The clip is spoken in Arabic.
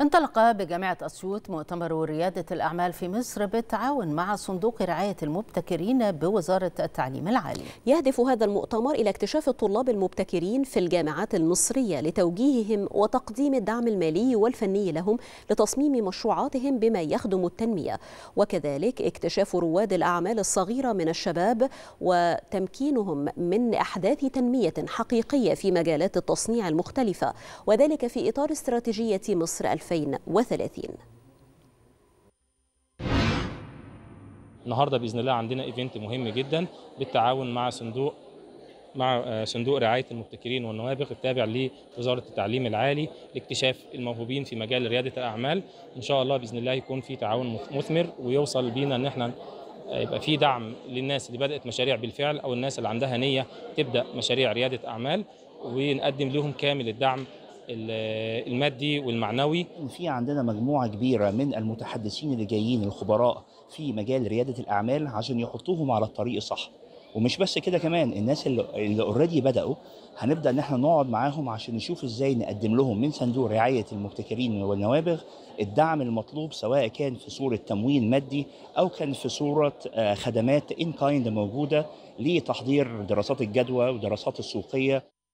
انطلق بجامعة أسيوط مؤتمر ريادة الأعمال في مصر بالتعاون مع صندوق رعاية المبتكرين بوزارة التعليم العالي يهدف هذا المؤتمر إلى اكتشاف الطلاب المبتكرين في الجامعات المصرية لتوجيههم وتقديم الدعم المالي والفني لهم لتصميم مشروعاتهم بما يخدم التنمية وكذلك اكتشاف رواد الأعمال الصغيرة من الشباب وتمكينهم من أحداث تنمية حقيقية في مجالات التصنيع المختلفة وذلك في إطار استراتيجية مصر 2030 النهارده باذن الله عندنا ايفنت مهم جدا بالتعاون مع صندوق مع آه، صندوق رعايه المبتكرين والنوابغ التابع لوزاره التعليم العالي لاكتشاف الموهوبين في مجال رياده الاعمال ان شاء الله باذن الله يكون في تعاون مثمر ويوصل بينا ان احنا آه، يبقى في دعم للناس اللي بدات مشاريع بالفعل او الناس اللي عندها نيه تبدا مشاريع رياده اعمال ونقدم لهم كامل الدعم المادي والمعنوي في عندنا مجموعة كبيرة من المتحدثين اللي جايين الخبراء في مجال ريادة الأعمال عشان يحطوهم على الطريق الصح ومش بس كده كمان الناس اللي اللي اوريدي بدأوا هنبدأ إن احنا نقعد معاهم عشان نشوف إزاي نقدم لهم من صندوق رعاية المبتكرين والنوابغ الدعم المطلوب سواء كان في صورة تمويل مادي أو كان في صورة آه، خدمات إن كايند موجودة لتحضير دراسات الجدوى ودراسات السوقية